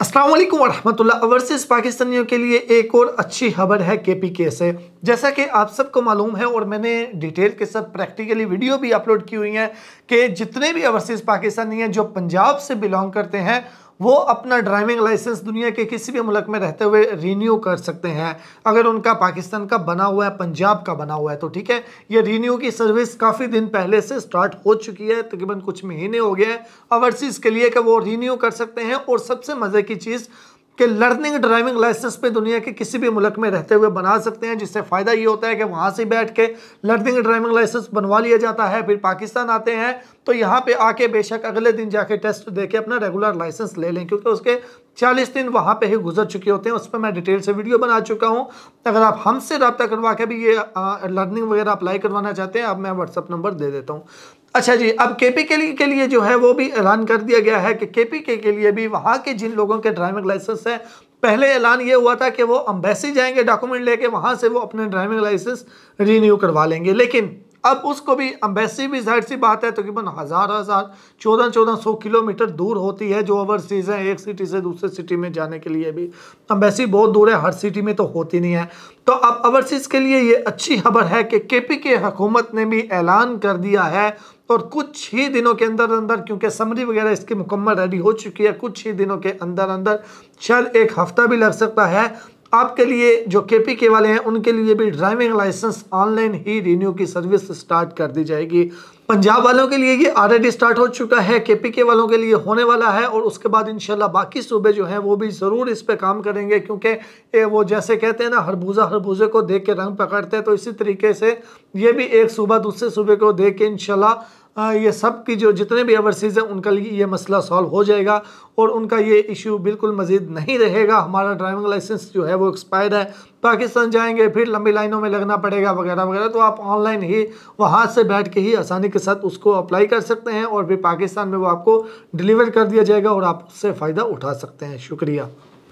असलम वरहमतुल्ला अवर्सेस पाकिस्तानियों के लिए एक और अच्छी खबर है के पी के से जैसा कि आप सबको मालूम है और मैंने डिटेल के साथ प्रैक्टिकली वीडियो भी अपलोड की हुई है कि जितने भी अवर्सेस पाकिस्तानी हैं जो पंजाब से बिलोंग करते हैं वो अपना ड्राइविंग लाइसेंस दुनिया के किसी भी मुल्क में रहते हुए रीन्यू कर सकते हैं अगर उनका पाकिस्तान का बना हुआ है पंजाब का बना हुआ है तो ठीक है ये रीन्यू की सर्विस काफ़ी दिन पहले से स्टार्ट हो चुकी है तकरीबन कुछ महीने हो गए हैं ओवरसीज़ के लिए कि वो रीन्यू कर सकते हैं और सबसे मज़े की चीज़ कि लर्निंग ड्राइविंग लाइसेंस पे दुनिया के किसी भी मुल्क में रहते हुए बना सकते हैं जिससे फ़ायदा ये होता है कि वहाँ से बैठ के लर्निंग ड्राइविंग लाइसेंस बनवा लिया जाता है फिर पाकिस्तान आते हैं तो यहाँ पे आके बेशक अगले दिन जाके टेस्ट दे के अपना रेगुलर लाइसेंस ले लें क्योंकि उसके 40 दिन वहाँ पे ही गुजर चुके होते हैं उस पर मैं डिटेल से वीडियो बना चुका हूँ अगर आप हमसे रबता करवा के भी ये लर्निंग वगैरह अप्लाई करवाना चाहते हैं अब मैं व्हाट्सअप नंबर दे देता हूँ अच्छा जी अब केपी के लिए के लिए जो है वो भी ऐलान कर दिया गया है कि केपी के, के लिए भी वहाँ के जिन लोगों के ड्राइविंग लाइसेंस हैं पहले ऐलान ये हुआ था कि वो अम्बेसी जाएंगे डॉक्यूमेंट लेके वहाँ से वो अपने ड्राइविंग लाइसेंस रीन्यू करवा लेंगे लेकिन अब उसको भी अम्बेसी भी जाहिर सी बात है तकरीबन हज़ार हज़ार चौदह चौदह सौ किलोमीटर दूर होती है जो ओवरसीज़ है एक सिटी से दूसरे सिटी में जाने के लिए भी अम्बेसी बहुत दूर है हर सिटी में तो होती नहीं है तो अब ओवरसीज़ के लिए ये अच्छी खबर है कि के पी के हकूमत ने भी ऐलान कर दिया है और कुछ ही दिनों के अंदर अंदर क्योंकि समरी वगैरह इसकी मुकम्मल रेडी हो चुकी है कुछ ही दिनों के अंदर अंदर चल एक हफ़्ता भी लग सकता है आपके लिए जो के पी के वाले हैं उनके लिए भी ड्राइविंग लाइसेंस ऑनलाइन ही रिन्यू की सर्विस स्टार्ट कर दी जाएगी पंजाब वालों के लिए ये ऑलरेडी स्टार्ट हो चुका है के पी के वालों के लिए होने वाला है और उसके बाद इंशाल्लाह बाकी सूबे जो हैं वो भी ज़रूर इस पे काम करेंगे क्योंकि वो जैसे कहते हैं ना हरबूजा हरबूजे को देख के रंग पकड़ते हैं तो इसी तरीके से ये भी एक सूबा दूसरे सूबे को देख के इनशाला ये सब की जो जितने भी ओवरसीज़ हैं उनका लिए ये मसला सॉल्व हो जाएगा और उनका ये इशू बिल्कुल मज़ीद नहीं रहेगा हमारा ड्राइविंग लाइसेंस जो है वो एक्सपायर है पाकिस्तान जाएंगे फिर लंबी लाइनों में लगना पड़ेगा वगैरह वगैरह तो आप ऑनलाइन ही वहाँ से बैठ के ही आसानी के साथ उसको अप्लाई कर सकते हैं और फिर पाकिस्तान में वो आपको डिलीवर कर दिया जाएगा और आप उससे फ़ायदा उठा सकते हैं शुक्रिया